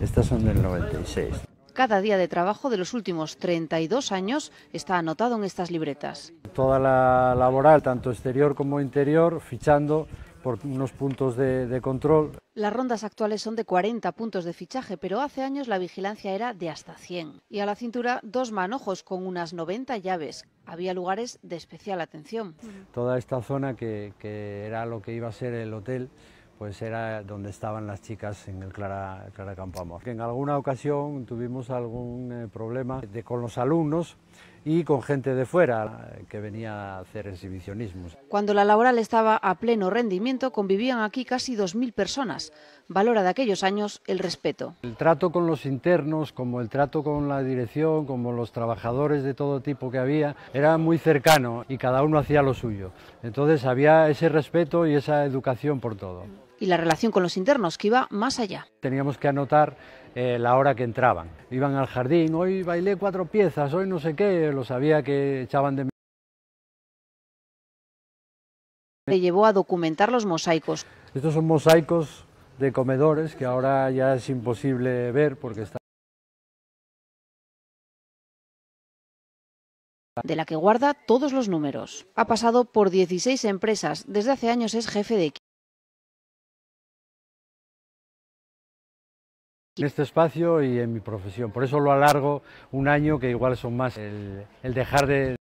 Estas son del 96. Cada día de trabajo de los últimos 32 años está anotado en estas libretas. Toda la laboral, tanto exterior como interior, fichando por unos puntos de, control. Las rondas actuales son de 40 puntos de fichaje, pero hace años la vigilancia era de hasta 100. Y a la cintura dos manojos con unas 90 llaves. Había lugares de especial atención. Toda esta zona que era lo que iba a ser el hotel pues era donde estaban las chicas en el Clara, Campo Amor... En alguna ocasión tuvimos algún eh, problema con los alumnos y con gente de fuera eh, que venía a hacer exhibicionismos. Cuando la laboral estaba a pleno rendimiento convivían aquí casi 2.000 personas. Valora de aquellos años el respeto. El trato con los internos, como el trato con la dirección, como los trabajadores de todo tipo que había, era muy cercano y cada uno hacía lo suyo. Entonces había ese respeto y esa educación por todo y la relación con los internos, que iba más allá. Teníamos que anotar eh, la hora que entraban. Iban al jardín, hoy bailé cuatro piezas, hoy no sé qué, lo sabía que echaban de... Le llevó a documentar los mosaicos. Estos son mosaicos de comedores que ahora ya es imposible ver porque está... de la que guarda todos los números. Ha pasado por 16 empresas, desde hace años es jefe de equipo. en este espacio y en mi profesión. Por eso lo alargo un año, que igual son más el, el dejar de,